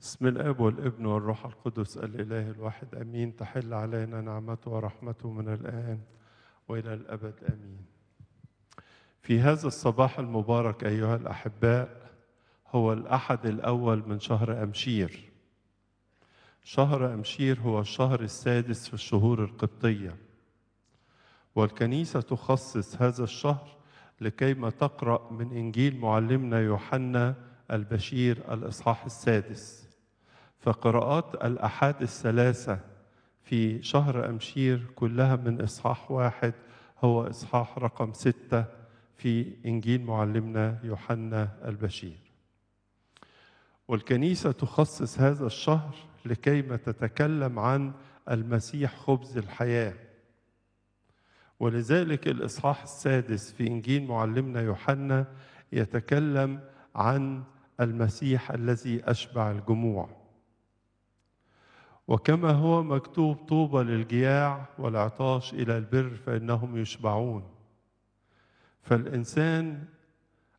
بسم الاب والابن والروح القدس الاله الواحد امين تحل علينا نعمته ورحمته من الان والى الابد امين في هذا الصباح المبارك ايها الاحباء هو الاحد الاول من شهر امشير شهر امشير هو الشهر السادس في الشهور القبطيه والكنيسه تخصص هذا الشهر لكيما تقرا من انجيل معلمنا يوحنا البشير الاصحاح السادس فقراءات الآحاد الثلاثة في شهر أمشير كلها من إصحاح واحد هو إصحاح رقم ستة في إنجيل معلمنا يوحنا البشير والكنيسة تخصص هذا الشهر لكيما تتكلم عن المسيح خبز الحياة ولذلك الإصحاح السادس في إنجيل معلمنا يوحنا يتكلم عن المسيح الذي أشبع الجموع وكما هو مكتوب طوبى للجياع والعطاش الى البر فانهم يشبعون فالانسان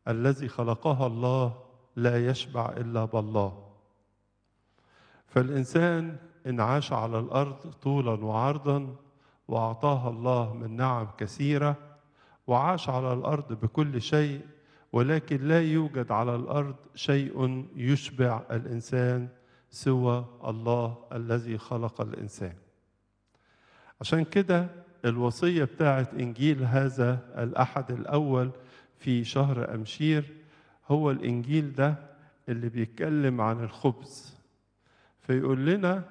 الذي خلقها الله لا يشبع الا بالله فالانسان ان عاش على الارض طولا وعرضا واعطاها الله من نعم كثيره وعاش على الارض بكل شيء ولكن لا يوجد على الارض شيء يشبع الانسان سوى الله الذي خلق الانسان عشان كده الوصيه بتاعه انجيل هذا الاحد الاول في شهر امشير هو الانجيل ده اللي بيتكلم عن الخبز فيقول لنا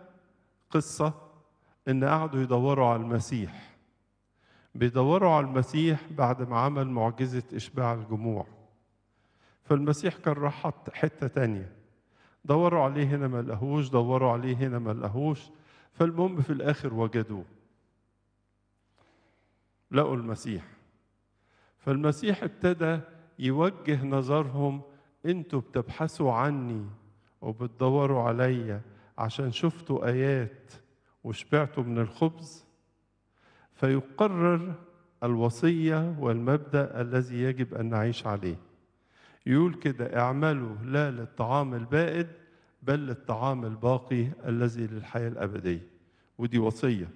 قصه ان قعدوا يدوروا على المسيح بيدوروا على المسيح بعد ما عمل معجزه اشباع الجموع فالمسيح كان راح حته تانيه دوروا عليه هنا ما لقاهوش دوروا عليه هنا ما لقاهوش فالمهم في الاخر وجدوه لقوا المسيح فالمسيح ابتدى يوجه نظرهم انتوا بتبحثوا عني وبتدوروا عليا عشان شفتوا ايات وشبعتوا من الخبز فيقرر الوصيه والمبدا الذي يجب ان نعيش عليه يقول كده اعملوا لا للطعام البائد بل للطعام الباقي الذي للحياة الأبدية ودي وصية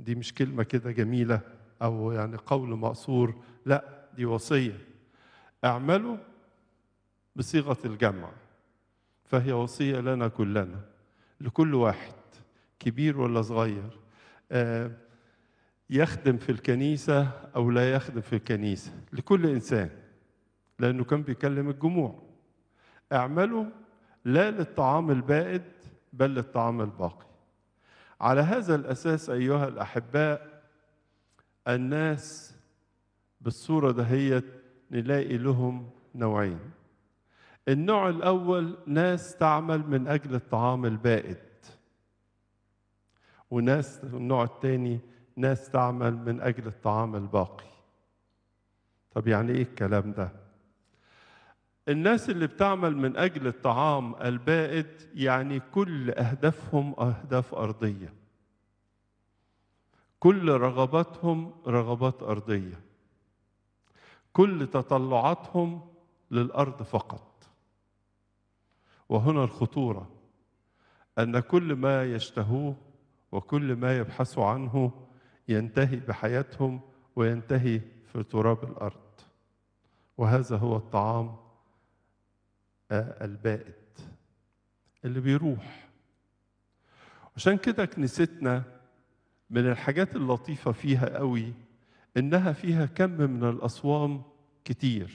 دي مش كلمة كده جميلة أو يعني قول مقصور لا دي وصية اعملوا بصيغة الجمع فهي وصية لنا كلنا لكل واحد كبير ولا صغير آه، يخدم في الكنيسة أو لا يخدم في الكنيسة لكل إنسان لأنه كان بيكلم الجموع اعملوا لا للطعام البائد بل للطعام الباقي على هذا الأساس أيها الأحباء الناس بالصورة دهيت نلاقي لهم نوعين النوع الأول ناس تعمل من أجل الطعام البائد وناس النوع الثاني ناس تعمل من أجل الطعام الباقي طب يعني إيه الكلام ده؟ الناس اللي بتعمل من أجل الطعام البائد يعني كل أهدافهم أهداف أرضية كل رغباتهم رغبات أرضية كل تطلعاتهم للأرض فقط وهنا الخطورة أن كل ما يشتهوه وكل ما يبحثوا عنه ينتهي بحياتهم وينتهي في تراب الأرض وهذا هو الطعام البائد اللي بيروح عشان كده كنيستنا من الحاجات اللطيفة فيها قوي إنها فيها كم من الأصوام كتير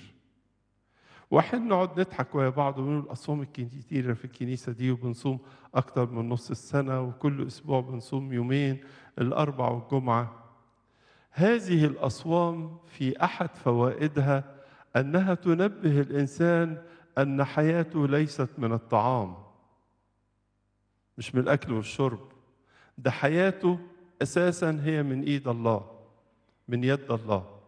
وأحيانا نقعد نضحك ويا بعض ونقول الأصوام الكتيرة في الكنيسة دي وبنصوم أكتر من نص السنة وكل أسبوع بنصوم يومين الأربع والجمعة هذه الأصوام في أحد فوائدها أنها تنبه الإنسان ان حياته ليست من الطعام مش من الاكل والشرب ده حياته اساسا هي من ايد الله من يد الله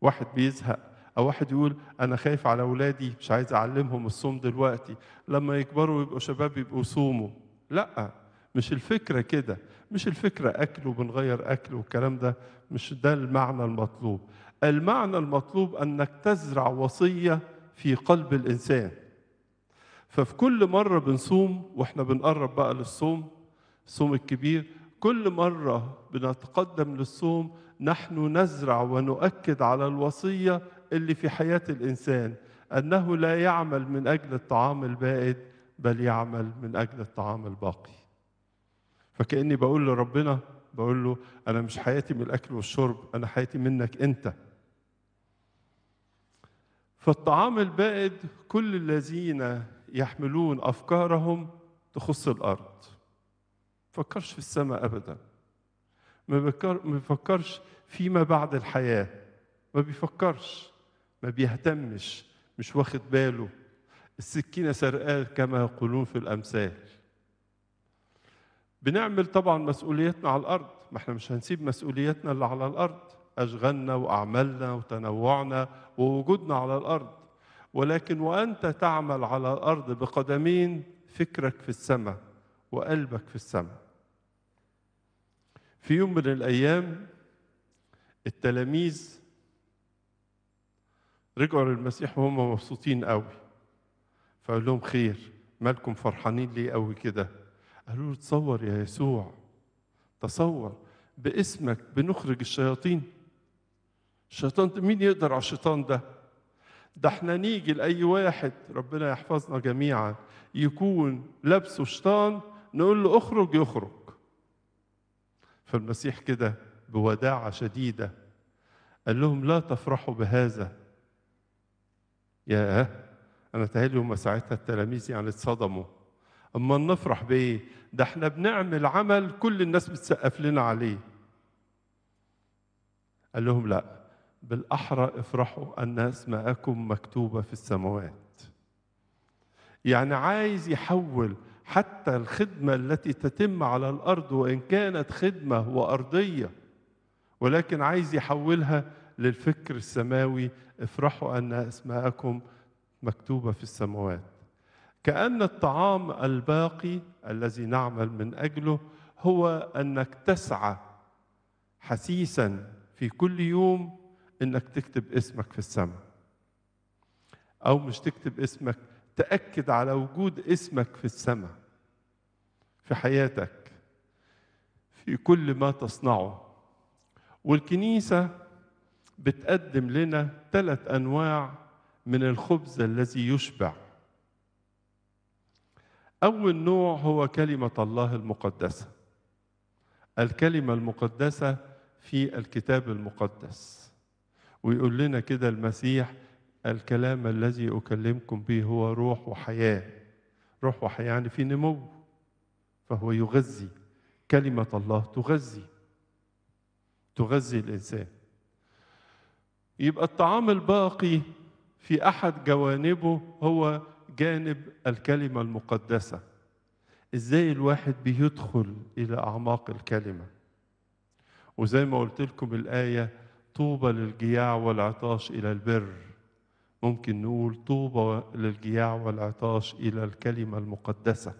واحد بيزهق او واحد يقول انا خايف على اولادي مش عايز اعلمهم الصوم دلوقتي لما يكبروا يبقوا شباب يبقوا صوموا لا مش الفكره كده مش الفكره اكل وبنغير اكل والكلام ده مش ده المعنى المطلوب المعنى المطلوب انك تزرع وصيه في قلب الانسان ففي كل مره بنصوم واحنا بنقرب بقى للصوم الصوم الكبير كل مره بنتقدم للصوم نحن نزرع ونؤكد على الوصيه اللي في حياه الانسان انه لا يعمل من اجل الطعام البائد بل يعمل من اجل الطعام الباقي فكاني بقول لربنا بقول له انا مش حياتي من الاكل والشرب انا حياتي منك انت فالطعام البائد كل الذين يحملون أفكارهم تخص الأرض فكرش في السماء أبدا ما, بيفكرش فيما بعد الحياة ما بيفكرش ما بيهتمش مش واخد باله السكينة سرقاه كما يقولون في الأمثال بنعمل طبعا مسؤوليتنا على الأرض ما احنا مش هنسيب مسؤوليتنا اللي على الأرض أشغالنا وأعمالنا وتنوعنا ووجودنا على الأرض ولكن وأنت تعمل على الأرض بقدمين فكرك في السماء وقلبك في السماء في يوم من الأيام التلاميذ رجعوا للمسيح وهم مبسوطين قوي فقال لهم خير مالكم فرحانين ليه قوي كده قالوا له تصور يا يسوع تصور باسمك بنخرج الشياطين الشيطان مين يقدر على الشيطان ده ده احنا نيجي لاي واحد ربنا يحفظنا جميعا يكون لابسه شيطان نقول له اخرج يخرج فالمسيح كده بوداعه شديده قال لهم لا تفرحوا بهذا يا انا تهيألي هما ساعتها التلاميذ يعني اتصدموا اما نفرح بايه ده احنا بنعمل عمل كل الناس بتسقف لنا عليه قال لهم لا بالأحرى افرحوا أن أسماءكم مكتوبة في السماوات يعني عايز يحول حتى الخدمة التي تتم على الأرض وإن كانت خدمة وأرضية ولكن عايز يحولها للفكر السماوي افرحوا أن أسماءكم مكتوبة في السماوات كأن الطعام الباقي الذي نعمل من أجله هو أنك تسعى حسيسا في كل يوم انك تكتب اسمك في السماء او مش تكتب اسمك تاكد على وجود اسمك في السماء في حياتك في كل ما تصنعه والكنيسه بتقدم لنا ثلاث انواع من الخبز الذي يشبع اول نوع هو كلمه الله المقدسه الكلمه المقدسه في الكتاب المقدس ويقول لنا كده المسيح الكلام الذي أكلمكم به هو روح وحياة روح وحياة يعني في نمو فهو يغذي كلمة الله تغذي تغذي الإنسان يبقى الطعام الباقي في أحد جوانبه هو جانب الكلمة المقدسة إزاي الواحد بيدخل إلى أعماق الكلمة وزي ما قلت لكم الآية طوبى للجياع والعطاش إلى البر ممكن نقول طوبى للجياع والعطاش إلى الكلمة المقدسة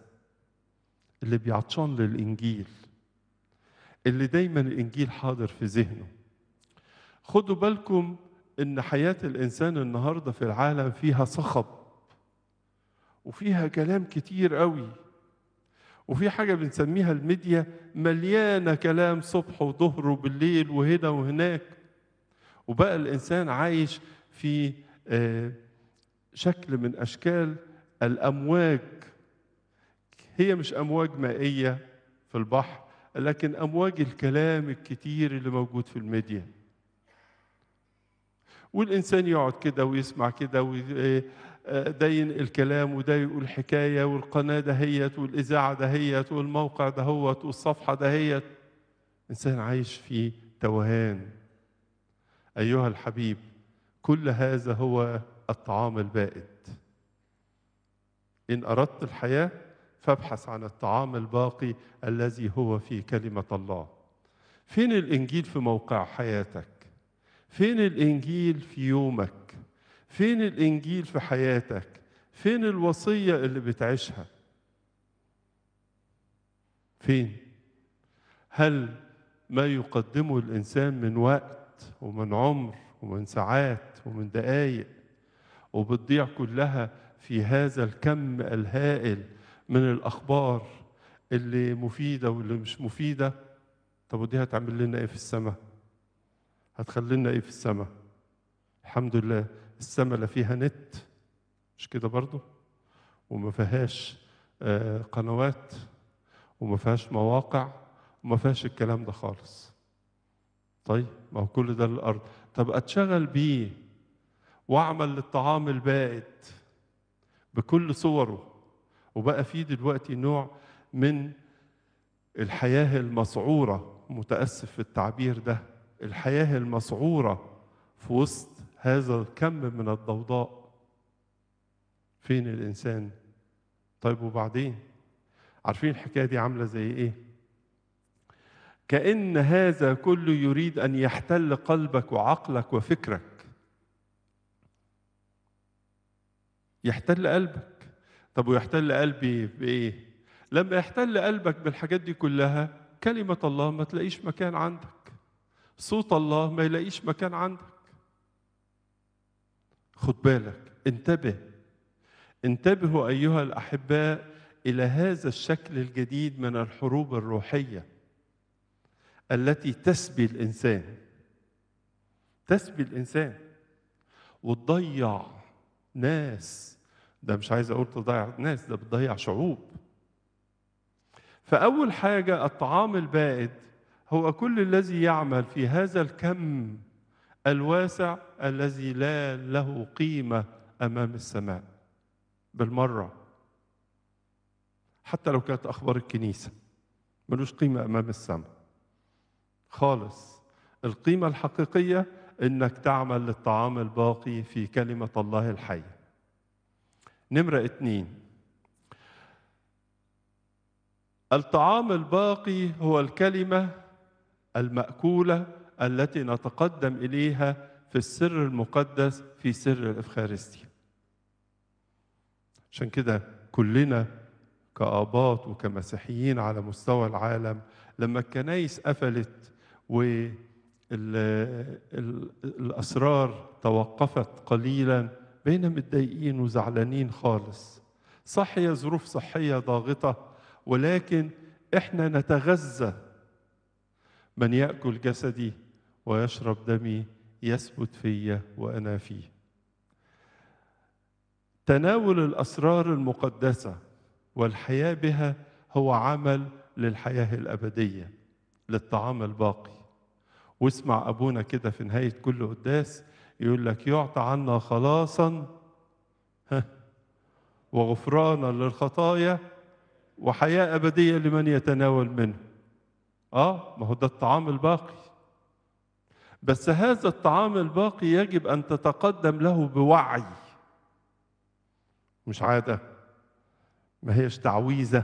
اللي بيعطشان للإنجيل اللي دايما الإنجيل حاضر في ذهنه خدوا بالكم إن حياة الإنسان النهاردة في العالم فيها صخب وفيها كلام كتير قوي وفي حاجة بنسميها الميديا مليانة كلام صبح وظهر وبالليل وهنا وهناك وبقى الانسان عايش في آه، شكل من اشكال الامواج هي مش امواج مائيه في البحر لكن امواج الكلام الكتير اللي موجود في الميديا والانسان يقعد كده ويسمع كده آه، آه، ده ينقل كلام وده يقول حكايه والقناه دهيت والاذاعه دهيت والموقع دهوت والصفحه دهيت انسان عايش في توهان أيها الحبيب كل هذا هو الطعام البائد إن أردت الحياة فابحث عن الطعام الباقي الذي هو في كلمة الله فين الإنجيل في موقع حياتك فين الإنجيل في يومك فين الإنجيل في حياتك فين الوصية اللي بتعيشها فين هل ما يقدمه الإنسان من وقت وقت ومن عمر ومن ساعات ومن دقايق وبتضيع كلها في هذا الكم الهائل من الأخبار اللي مفيدة واللي مش مفيدة طب ودي هتعمل لنا إيه في السماء؟ هتخلي لنا إيه في السماء؟ الحمد لله السماء لا فيها نت مش كده برضه وما فيهاش آه، قنوات وما فيهاش مواقع وما فيهاش الكلام ده خالص طيب ما هو كل ده الارض طب اتشغل بيه واعمل للطعام البائد بكل صوره وبقى فيه دلوقتي نوع من الحياه المسعوره متاسف في التعبير ده الحياه المسعوره في وسط هذا الكم من الضوضاء فين الانسان طيب وبعدين عارفين الحكايه دي عامله زي ايه كأن هذا كله يريد أن يحتل قلبك وعقلك وفكرك يحتل قلبك طب ويحتل قلبي بإيه؟ لما يحتل قلبك بالحاجات دي كلها كلمة الله ما تلاقيش مكان عندك صوت الله ما يلاقيش مكان عندك خد بالك انتبه انتبهوا أيها الأحباء إلى هذا الشكل الجديد من الحروب الروحية التي تسبي الانسان تسبي الانسان وتضيع ناس ده مش عايز اقول تضيع ناس ده بتضيع شعوب فاول حاجه الطعام البائد هو كل الذي يعمل في هذا الكم الواسع الذي لا له قيمه امام السماء بالمره حتى لو كانت اخبار الكنيسه ملوش قيمه امام السماء خالص القيمة الحقيقية إنك تعمل للطعام الباقي في كلمة الله الحية نمرة اتنين الطعام الباقي هو الكلمة المأكولة التي نتقدم إليها في السر المقدس في سر الإفخارستي عشان كده كلنا كآباط وكمسيحيين على مستوى العالم لما الكنايس قفلت والأسرار توقفت قليلا بين متضايقين وزعلانين خالص صح هي ظروف صحية ضاغطة ولكن إحنا نتغذى من يأكل جسدي ويشرب دمي يثبت في وأنا فيه تناول الأسرار المقدسة والحياة بها هو عمل للحياة الأبدية للطعام الباقي واسمع أبونا كده في نهاية كل قداس يقول لك يعطى عنا خلاصا وغفرانا للخطايا وحياة أبدية لمن يتناول منه آه ما هو ده الطعام الباقي بس هذا الطعام الباقي يجب أن تتقدم له بوعي مش عادة ما هيش تعويذة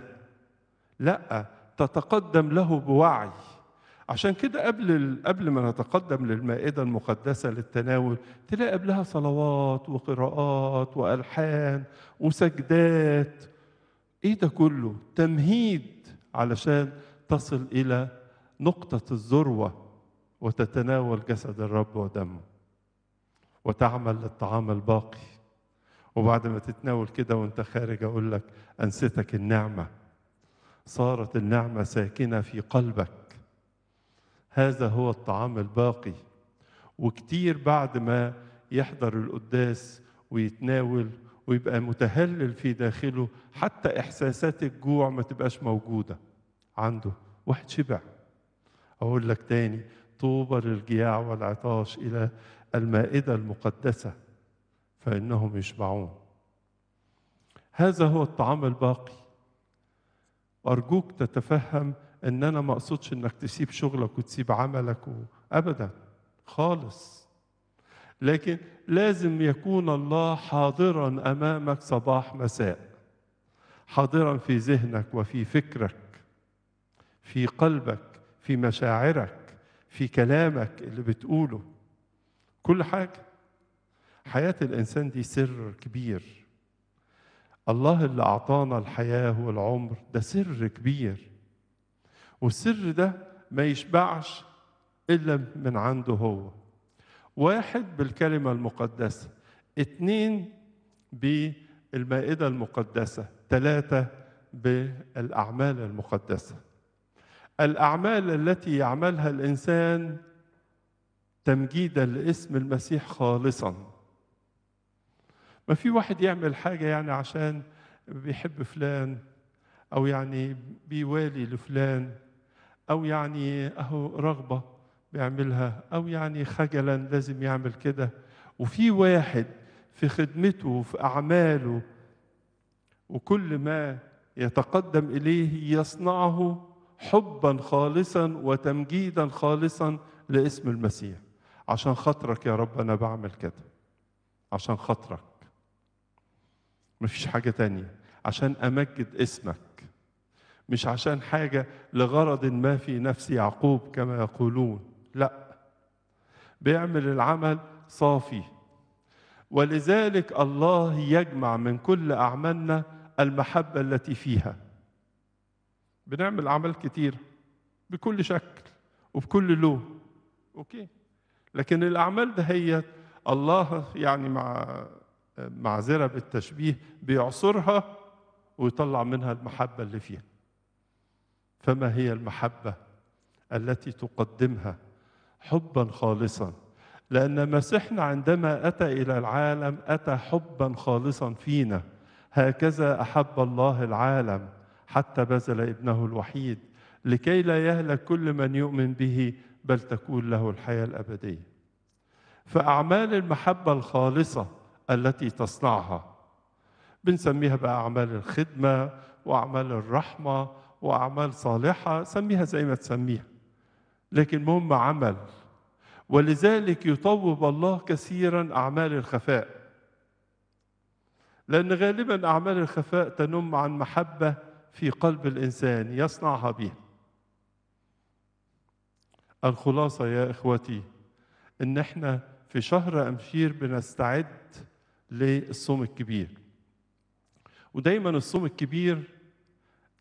لأ تتقدم له بوعي عشان كده قبل قبل ما نتقدم للمائدة المقدسة للتناول تلاقي قبلها صلوات وقراءات وألحان وسجدات إيه ده كله؟ تمهيد علشان تصل إلى نقطة الذروة وتتناول جسد الرب ودمه وتعمل للطعام الباقي وبعد ما تتناول كده وانت خارج أقول لك أنستك النعمة صارت النعمة ساكنة في قلبك هذا هو الطعام الباقي وكتير بعد ما يحضر القداس ويتناول ويبقى متهلل في داخله حتى احساسات الجوع ما تبقاش موجوده عنده واحد شبع اقول لك تاني طوبى للجياع والعطاش الى المائده المقدسه فانهم يشبعون هذا هو الطعام الباقي ارجوك تتفهم ان انا ما اقصدش انك تسيب شغلك وتسيب عملك ابدا خالص لكن لازم يكون الله حاضرا امامك صباح مساء حاضرا في ذهنك وفي فكرك في قلبك في مشاعرك في كلامك اللي بتقوله كل حاجه حياه الانسان دي سر كبير الله اللي اعطانا الحياه والعمر ده سر كبير والسر ده ما يشبعش إلا من عنده هو واحد بالكلمة المقدسة اتنين بالمائدة المقدسة ثلاثة بالأعمال المقدسة الأعمال التي يعملها الإنسان تمجيدا لاسم المسيح خالصا ما في واحد يعمل حاجة يعني عشان بيحب فلان أو يعني بيوالي لفلان أو يعني أهو رغبة بيعملها أو يعني خجلا لازم يعمل كده وفي واحد في خدمته وفي أعماله وكل ما يتقدم إليه يصنعه حبا خالصا وتمجيدا خالصا لاسم المسيح عشان خاطرك يا رب أنا بعمل كده عشان خاطرك مفيش حاجة تانية عشان أمجد اسمك مش عشان حاجه لغرض ما في نفس يعقوب كما يقولون لا بيعمل العمل صافي ولذلك الله يجمع من كل اعمالنا المحبه التي فيها بنعمل اعمال كتير بكل شكل وبكل لون اوكي لكن الاعمال دهيت الله يعني مع معذره بالتشبيه بيعصرها ويطلع منها المحبه اللي فيها فما هي المحبه التي تقدمها حبا خالصا لان مسيحنا عندما اتى الى العالم اتى حبا خالصا فينا هكذا احب الله العالم حتى بذل ابنه الوحيد لكي لا يهلك كل من يؤمن به بل تكون له الحياه الابديه فاعمال المحبه الخالصه التي تصنعها بنسميها بقى اعمال الخدمه واعمال الرحمه وأعمال صالحة سميها زي ما تسميها لكن المهم عمل ولذلك يطوب الله كثيرا أعمال الخفاء لأن غالبا أعمال الخفاء تنم عن محبة في قلب الإنسان يصنعها به الخلاصة يا إخوتي إن إحنا في شهر أمشير بنستعد للصوم الكبير ودايما الصوم الكبير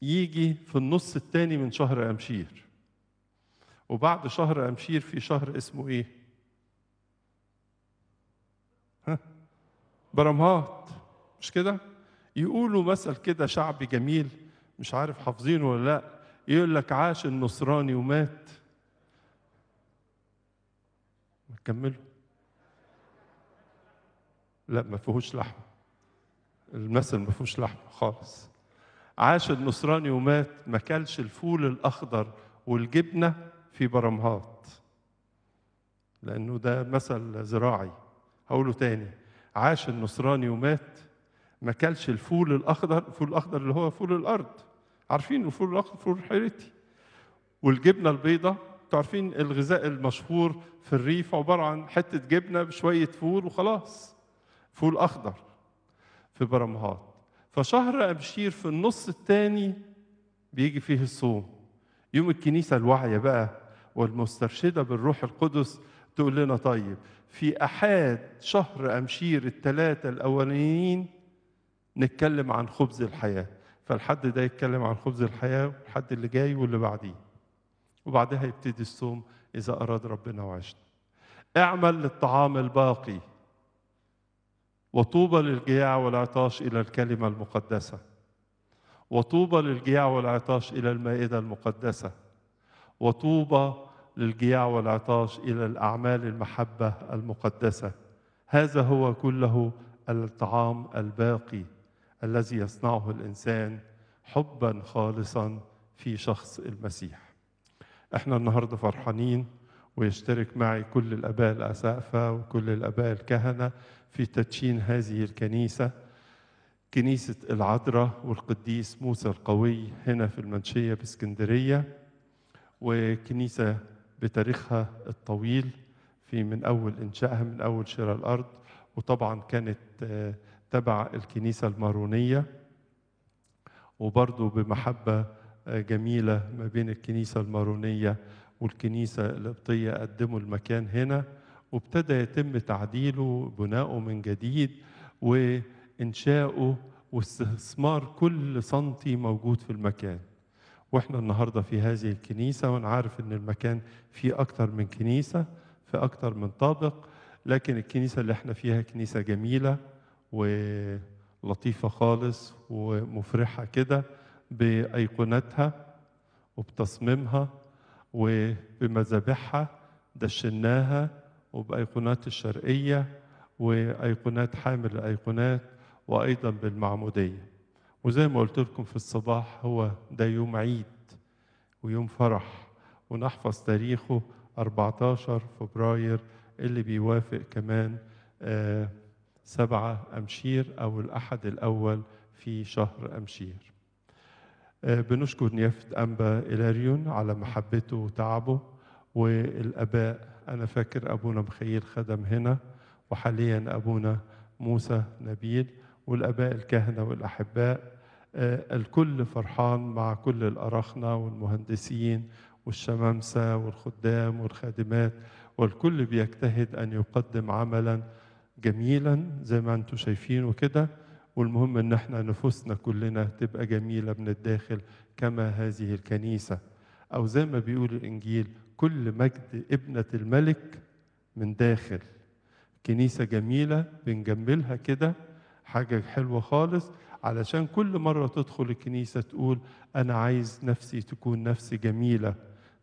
يجي في النص الثاني من شهر أمشير وبعد شهر أمشير في شهر اسمه إيه؟ ها؟ برمهات مش كده؟ يقولوا مثل كده شعبي جميل مش عارف حافظينه ولا لا يقول لك عاش النصراني ومات كملوا لا ما فيهوش لحمه المثل ما فيهوش لحمه خالص عاش النصراني ومات ما كلش الفول الأخضر والجبنة في برمهات لأنه ده مثل زراعي هقوله تاني عاش النصراني ومات ما كلش الفول الأخضر الفول الأخضر اللي هو فول الأرض عارفين الفول الأخضر فول حيرتي والجبنة البيضاء عارفين الغذاء المشهور في الريف عبارة عن حتة جبنة بشوية فول وخلاص فول أخضر في برمهات فشهر أبشير في النص الثاني بيجي فيه الصوم يوم الكنيسة الواعية بقى والمسترشدة بالروح القدس تقول لنا طيب في أحد شهر أمشير الثلاثة الأولانيين نتكلم عن خبز الحياة فالحد ده يتكلم عن خبز الحياة والحد اللي جاي واللي بعديه وبعدها يبتدي الصوم إذا أراد ربنا وعشنا اعمل للطعام الباقي وطوبى للجياع والعطاش إلى الكلمة المقدسة وطوبى للجياع والعطاش إلى المائدة المقدسة وطوبى للجياع والعطاش إلى الأعمال المحبة المقدسة هذا هو كله الطعام الباقي الذي يصنعه الإنسان حبا خالصا في شخص المسيح احنا النهارده فرحانين ويشترك معي كل الآباء الأسقفة وكل الآباء الكهنة في تدشين هذه الكنيسة كنيسة العذراء والقديس موسى القوي هنا في المنشية باسكندرية وكنيسة بتاريخها الطويل في من أول إنشائها من أول شراء الأرض وطبعا كانت آه، تبع الكنيسة المارونية وبرضه بمحبة آه، جميلة ما بين الكنيسة المارونية والكنيسة القبطية قدموا المكان هنا وابتدى يتم تعديله بناؤه من جديد وإنشاؤه واستثمار كل سنتي موجود في المكان واحنا النهاردة في هذه الكنيسة وانا عارف ان المكان فيه أكثر من كنيسة في أكثر من طابق لكن الكنيسة اللي احنا فيها كنيسة جميلة ولطيفة خالص ومفرحة كده بأيقونتها وبتصميمها وبمذابحها دشناها وبأيقونات الشرقية وأيقونات حامل الأيقونات وأيضا بالمعمودية وزي ما قلت لكم في الصباح هو ده يوم عيد ويوم فرح ونحفظ تاريخه 14 فبراير اللي بيوافق كمان آه، سبعة أمشير أو الأحد الأول في شهر أمشير آه، بنشكر نيافة أنبا إلاريون على محبته وتعبه والآباء أنا فاكر أبونا مخيل خدم هنا وحاليا أبونا موسى نبيل والآباء الكهنة والأحباء آه، الكل فرحان مع كل الأراخنة والمهندسين والشمامسة والخدام والخادمات والكل بيجتهد أن يقدم عملا جميلا زي ما أنتم شايفين وكده والمهم ان احنا نفوسنا كلنا تبقى جميله من الداخل كما هذه الكنيسه او زي ما بيقول الانجيل كل مجد ابنه الملك من داخل كنيسه جميله بنجملها كده حاجه حلوه خالص علشان كل مره تدخل الكنيسه تقول انا عايز نفسي تكون نفسي جميله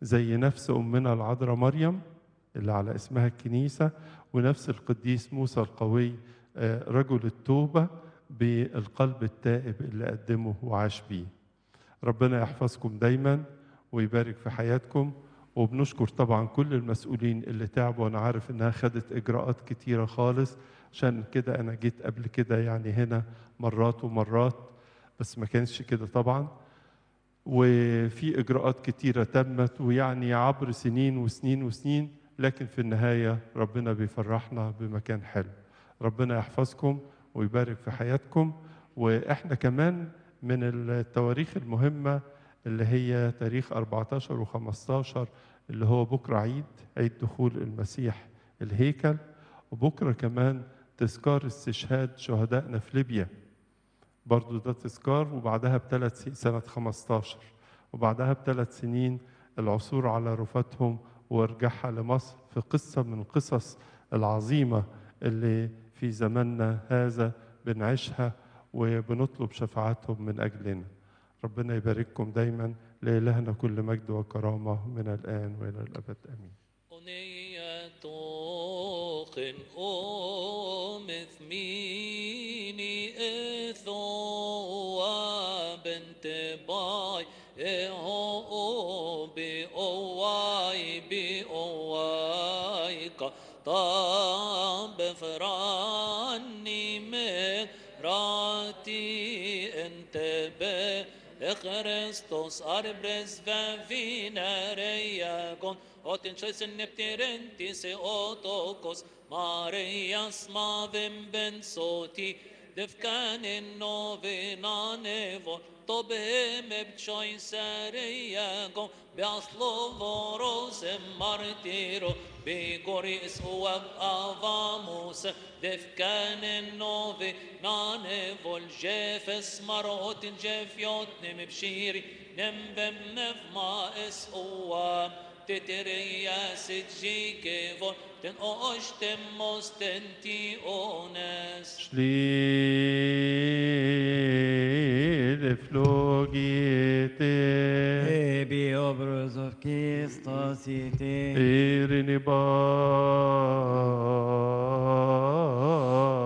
زي نفس امنا العذراء مريم اللي على اسمها الكنيسه ونفس القديس موسى القوي آه، رجل التوبه بالقلب التائب اللي قدمه وعاش بيه ربنا يحفظكم دايما ويبارك في حياتكم وبنشكر طبعا كل المسؤولين اللي تعبوا انا عارف انها خدت اجراءات كتيره خالص عشان كده انا جيت قبل كده يعني هنا مرات ومرات بس ما كانش كده طبعا وفي اجراءات كتيره تمت ويعني عبر سنين وسنين وسنين لكن في النهايه ربنا بيفرحنا بمكان حلو ربنا يحفظكم ويبارك في حياتكم واحنا كمان من التواريخ المهمه اللي هي تاريخ 14 و15 اللي هو بكره عيد عيد دخول المسيح الهيكل وبكره كمان تذكار استشهاد شهدائنا في ليبيا برضو ده تذكار وبعدها بثلاث سنين سنة 15 وبعدها بثلاث سنين العثور على رفاتهم وارجاعها لمصر في قصة من القصص العظيمة اللي في زماننا هذا بنعيشها وبنطلب شفاعتهم من أجلنا ربنا يبارككم دايما لإلهنا كل مجد وكرامة من الآن وإلى الأبد آمين أنية أم ثميني إثو بنت باي إهو بي أواي بي أواي طاب فراني مراتي انتبه Christus arbres vevineriagon, ot in chis in neptirentis e otokos, Marias mavim دفكان نوفي نانيفو طبهم بشوي سرياكو بأصلو فوروس مارتيرو بيقوري اسقوا بأفاموس دفكان نوفي نانيفو الجيف اسمروت الجيف يوتنم بشيري نم بمنف اسقوا teterejasit gjikevon, ten oshtem mos ten ti ones. Shlid flogite, Ebi obrazov kistasite, Irini e bar,